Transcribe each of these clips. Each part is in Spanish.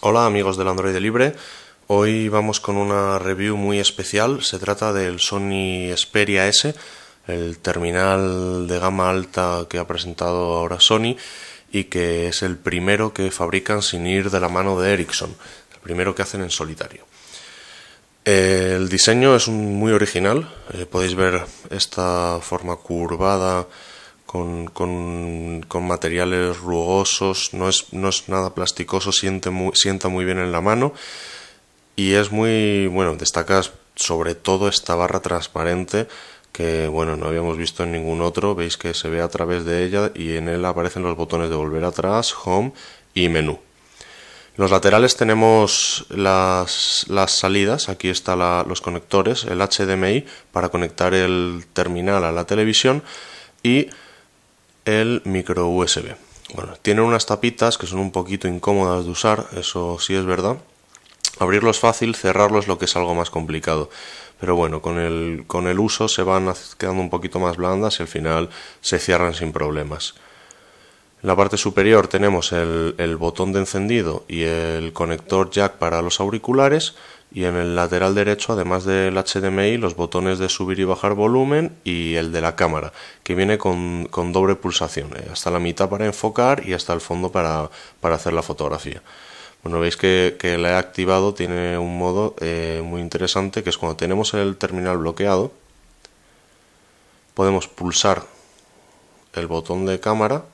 Hola amigos del Android Libre, hoy vamos con una review muy especial, se trata del Sony Xperia S, el terminal de gama alta que ha presentado ahora Sony y que es el primero que fabrican sin ir de la mano de Ericsson, el primero que hacen en solitario. El diseño es muy original, eh, podéis ver esta forma curvada con, materiales rugosos, no es, nada plasticoso, siente sienta muy bien en la mano y es muy bueno, destaca sobre todo esta barra transparente que bueno, no habíamos visto en ningún otro, veis que se ve a través de ella y en él aparecen los botones de volver atrás, home y menú. los laterales tenemos las, las salidas, aquí están los conectores, el HDMI para conectar el terminal a la televisión y el micro USB. Bueno, tienen unas tapitas que son un poquito incómodas de usar, eso sí es verdad. Abrirlo es fácil, cerrarlo es lo que es algo más complicado. Pero bueno, con el, uso se van quedando un poquito más blandas y al final se cierran sin problemas. En la parte superior tenemos el botón de encendido y el conector jack para los auriculares y en el lateral derecho, además del HDMI, los botones de subir y bajar volumen y el de la cámara, que viene con, doble pulsación, eh, hasta la mitad para enfocar y hasta el fondo para, hacer la fotografía. Bueno, veis que, la he activado, tiene un modo eh, muy interesante, que es cuando tenemos el terminal bloqueado, podemos pulsar el botón de cámara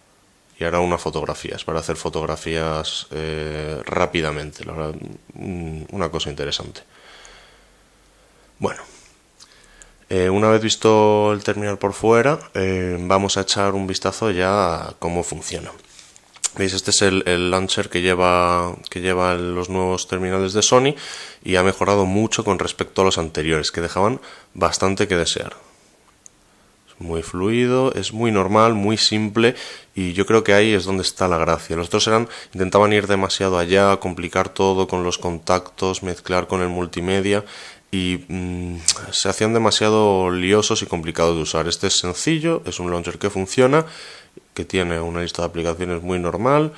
y ahora unas fotografías, para hacer fotografías eh, rápidamente, mm, una cosa interesante. Bueno, eh, una vez visto el terminal por fuera, eh, vamos a echar un vistazo ya a cómo funciona. ¿Veis? Este es el, launcher que lleva, que lleva los nuevos terminales de Sony y ha mejorado mucho con respecto a los anteriores, que dejaban bastante que desear muy fluido, es muy normal, muy simple y yo creo que ahí es donde está la gracia. Los otros eran intentaban ir demasiado allá, complicar todo con los contactos, mezclar con el multimedia y mm, se hacían demasiado liosos y complicados de usar. Este es sencillo, es un launcher que funciona, que tiene una lista de aplicaciones muy normal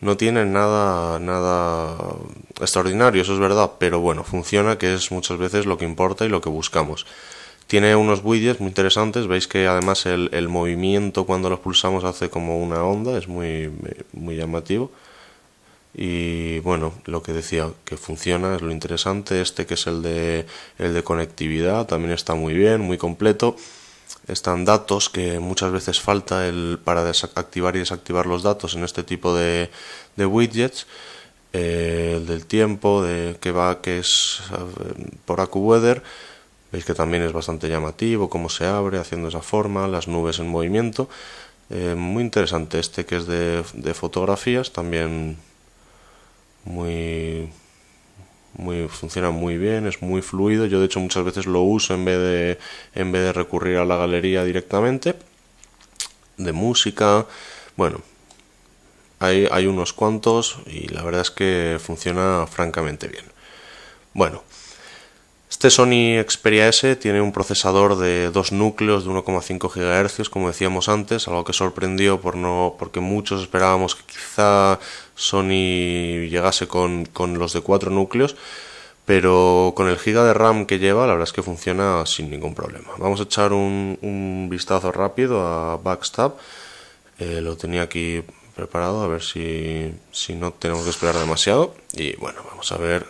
no tiene nada, nada extraordinario, eso es verdad, pero bueno, funciona, que es muchas veces lo que importa y lo que buscamos. Tiene unos widgets muy interesantes, veis que además el, movimiento cuando los pulsamos hace como una onda, es muy, muy llamativo. Y bueno, lo que decía que funciona es lo interesante. Este que es el de, el de conectividad también está muy bien, muy completo. Están datos que muchas veces falta el, para desactivar y desactivar los datos en este tipo de, widgets. Eh, el del tiempo, de que va, que es eh, por AccuWeather. Weather Veis que también es bastante llamativo cómo se abre, haciendo esa forma, las nubes en movimiento. Eh, muy interesante este que es de, fotografías, también muy, muy funciona muy bien, es muy fluido. Yo de hecho muchas veces lo uso en vez de, en vez de recurrir a la galería directamente. De música, bueno, hay, hay unos cuantos y la verdad es que funciona francamente bien. Bueno. Este Sony Xperia S tiene un procesador de dos núcleos de 1,5 GHz, como decíamos antes, algo que sorprendió por no, porque muchos esperábamos que quizá Sony llegase con, los de cuatro núcleos, pero con el giga de RAM que lleva, la verdad es que funciona sin ningún problema. Vamos a echar un, vistazo rápido a Backstab. Eh, lo tenía aquí preparado, a ver si, si no tenemos que esperar demasiado. Y bueno, vamos a ver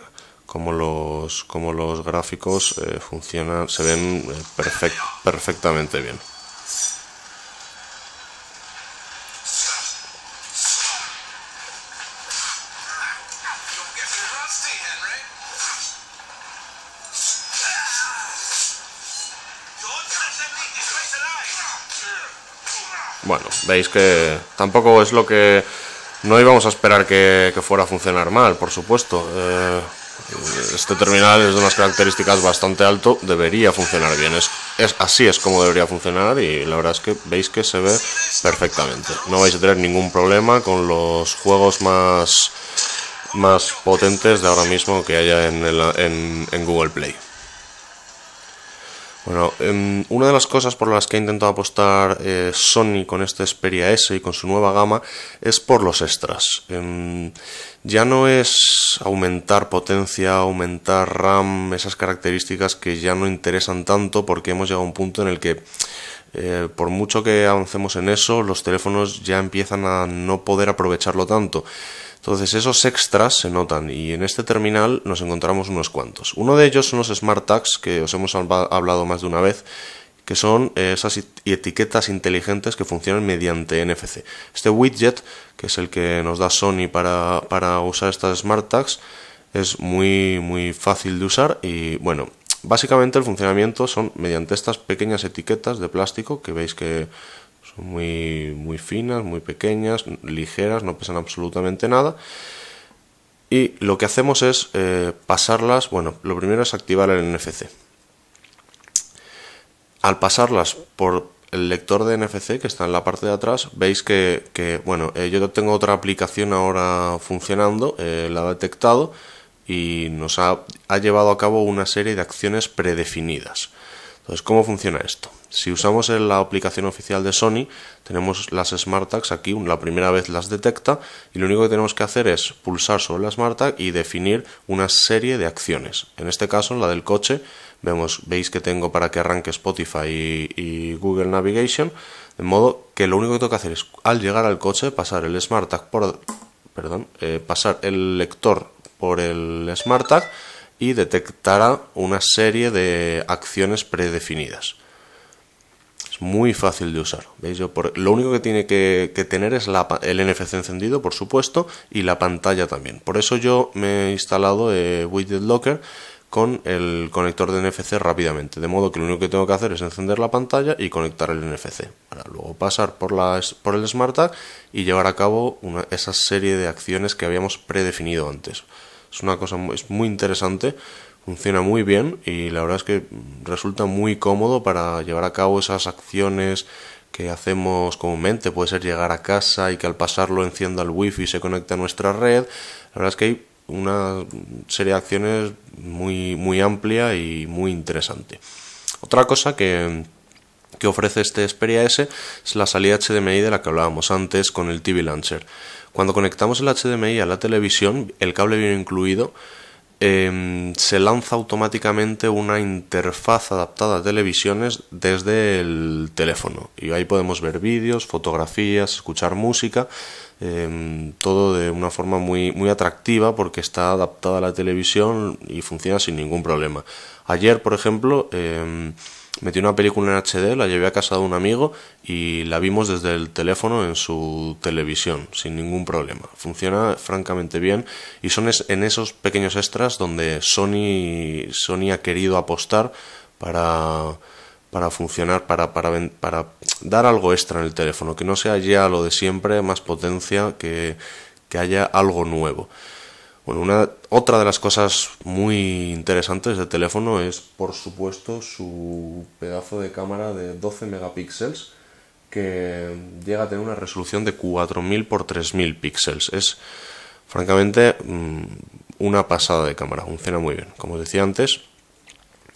como los, como los gráficos eh, funcionan, se ven eh, perfect, perfectamente bien. Bueno, veis que tampoco es lo que... No íbamos a esperar que, fuera a funcionar mal, por supuesto. Eh, este terminal es de unas características bastante alto, debería funcionar bien. Es, así es como debería funcionar y la verdad es que veis que se ve perfectamente. No vais a tener ningún problema con los juegos más, potentes de ahora mismo que haya en Google Play. Bueno, em, una de las cosas por las que ha intentado apostar eh, Sony con este Xperia S y con su nueva gama es por los extras. Em, ya no es aumentar potencia, aumentar RAM, esas características que ya no interesan tanto porque hemos llegado a un punto en el que eh, por mucho que avancemos en eso, los teléfonos ya empiezan a no poder aprovecharlo tanto. Entonces esos extras se notan y en este terminal nos encontramos unos cuantos. Uno de ellos son los Smart Tags que os hemos hablado más de una vez que son eh, esas etiquetas inteligentes que funcionan mediante NFC. Este widget, que es el que nos da Sony para, para usar estas Smart Tags, es muy, muy fácil de usar y bueno, básicamente el funcionamiento son mediante estas pequeñas etiquetas de plástico que veis que muy, muy finas, muy pequeñas, ligeras, no pesan absolutamente nada. Y lo que hacemos es eh, pasarlas, bueno, lo primero es activar el NFC. Al pasarlas por el lector de NFC que está en la parte de atrás, veis que, bueno, eh, yo tengo otra aplicación ahora funcionando, eh, la ha detectado y nos ha llevado a cabo una serie de acciones predefinidas. Entonces, ¿cómo funciona esto? Si usamos la aplicación oficial de Sony, tenemos las Smart Tags aquí, la primera vez las detecta y lo único que tenemos que hacer es pulsar sobre la Smart Tag y definir una serie de acciones. En este caso, la del coche, vemos, veis que tengo para que arranque Spotify y, Google Navigation, de modo que lo único que tengo que hacer es al llegar al coche pasar el Smart por, perdón, eh, pasar el lector por el Smart Tag y detectará una serie de acciones predefinidas. Es muy fácil de usar. ¿veis? lo único que tiene que, tener es el NFC encendido, por supuesto, y la pantalla también. Por eso yo me he instalado eh, Widget Locker con el conector de NFC rápidamente. De modo que lo único que tengo que hacer es encender la pantalla y conectar el NFC. Para luego pasar por, el Smart Tag y llevar a cabo esa serie de acciones que habíamos predefinido antes. Es una cosa muy, interesante, funciona muy bien y la verdad es que resulta muy cómodo para llevar a cabo esas acciones que hacemos comúnmente. Puede ser llegar a casa y que al pasarlo encienda el wifi y se conecte a nuestra red. La verdad es que hay una serie de acciones muy, muy amplia y muy interesante. Otra cosa que, que ofrece este Xperia S es la salida HDMI de la que hablábamos antes con el TV Launcher. Cuando conectamos el HDMI a la televisión, el cable viene incluido, em, se lanza automáticamente una interfaz adaptada a televisiones desde el teléfono. Y ahí podemos ver vídeos, fotografías, escuchar música, em, todo de una forma muy, muy atractiva porque está adaptada a la televisión y funciona sin ningún problema. Ayer, por ejemplo, em, metí una película en HD, la llevé a casa de un amigo y la vimos desde el teléfono en su televisión, sin ningún problema. Funciona francamente bien y son en esos pequeños extras donde Sony, Sony ha querido apostar para, para funcionar, para, para, para dar algo extra en el teléfono, que no sea ya lo de siempre, más potencia, que, que haya algo nuevo una, otra de las cosas muy interesantes del teléfono es, por supuesto, su pedazo de cámara de 12 megapíxeles que llega a tener una resolución de 4000 por 3000 píxeles. Es, francamente, mm, una pasada de cámara, funciona muy bien. Como decía antes,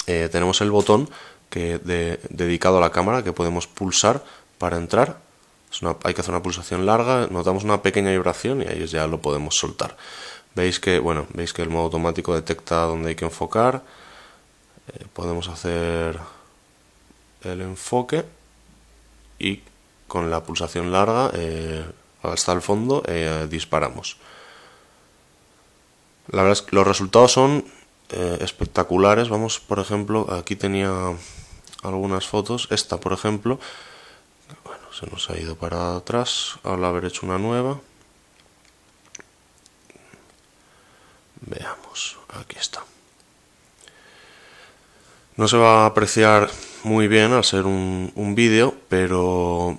eh, tenemos el botón dedicado a la cámara que podemos pulsar para entrar. hay que hacer una pulsación larga, notamos una pequeña vibración y ahí ya lo podemos soltar veis que bueno veis que el modo automático detecta dónde hay que enfocar eh, podemos hacer el enfoque y con la pulsación larga eh, hasta el fondo eh, disparamos la verdad es que los resultados son espectaculares vamos por ejemplo aquí tenía algunas fotos esta por ejemplo bueno se nos ha ido para atrás al haber hecho una nueva Veamos, aquí está. No se va a apreciar muy bien al ser un, vídeo, pero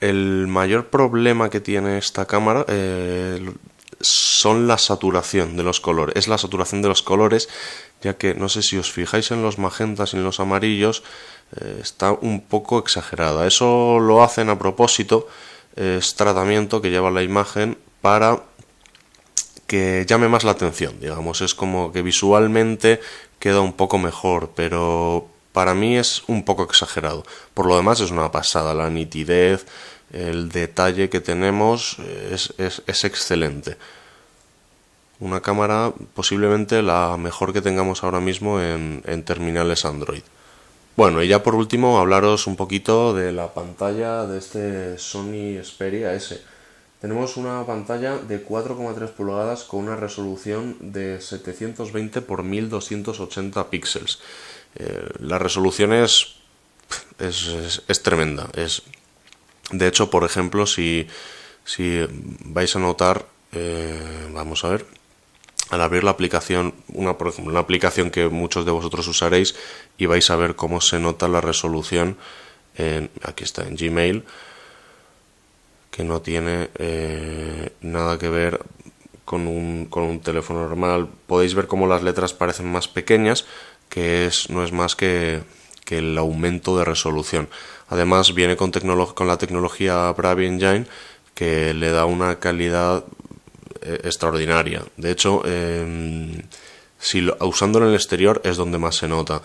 el mayor problema que tiene esta cámara eh, son la saturación de los colores. Es la saturación de los colores, ya que no sé si os fijáis en los magentas y en los amarillos, eh, está un poco exagerada. Eso lo hacen a propósito, eh, es tratamiento que lleva la imagen para que llame más la atención, digamos, es como que visualmente queda un poco mejor, pero para mí es un poco exagerado. Por lo demás es una pasada, la nitidez, el detalle que tenemos eh, es, excelente. Una cámara posiblemente la mejor que tengamos ahora mismo en, en terminales Android. Bueno, y ya por último hablaros un poquito de la pantalla de este Sony Xperia S tenemos una pantalla de 4,3 pulgadas con una resolución de 720 x 1280 píxeles. Eh, la resolución es es, tremenda. Es, de hecho, por ejemplo, si, vais a notar, eh, vamos a ver, al abrir la aplicación, una, por ejemplo, una aplicación que muchos de vosotros usaréis y vais a ver cómo se nota la resolución, en, aquí está en Gmail, que no tiene eh, nada que ver con un, teléfono normal. Podéis ver cómo las letras parecen más pequeñas, que es, no es más que, el aumento de resolución. Además viene con, con la tecnología Bravi Engine que le da una calidad eh, extraordinaria. De hecho, em, si usando en el exterior es donde más se nota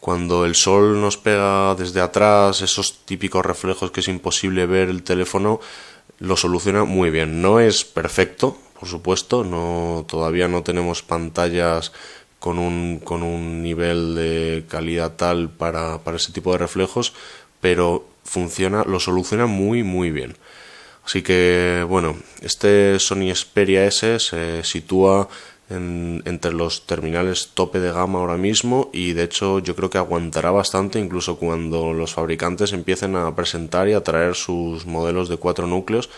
cuando el sol nos pega desde atrás, esos típicos reflejos que es imposible ver el teléfono, lo soluciona muy bien. No es perfecto, por supuesto, no, todavía no tenemos pantallas con un, con un nivel de calidad tal para, para ese tipo de reflejos, pero funciona, lo soluciona muy, muy bien. Así que, bueno, este Sony Xperia S se sitúa entre los terminales tope de gama ahora mismo y de hecho yo creo que aguantará bastante incluso cuando los fabricantes empiecen a presentar y a traer sus modelos de cuatro núcleos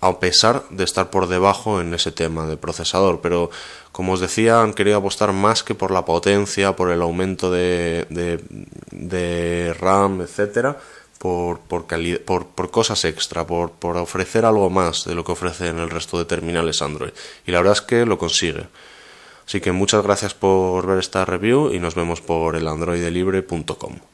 a pesar de estar por debajo en ese tema de procesador. Pero como os decía, han querido apostar más que por la potencia, por el aumento de, de, de RAM, etcétera, por, por, cosas extra, por, por ofrecer algo más de lo que ofrecen el resto de terminales Android. Y la verdad es que lo consigue. Así que muchas gracias por ver esta review y nos vemos por elandroidelibre.com.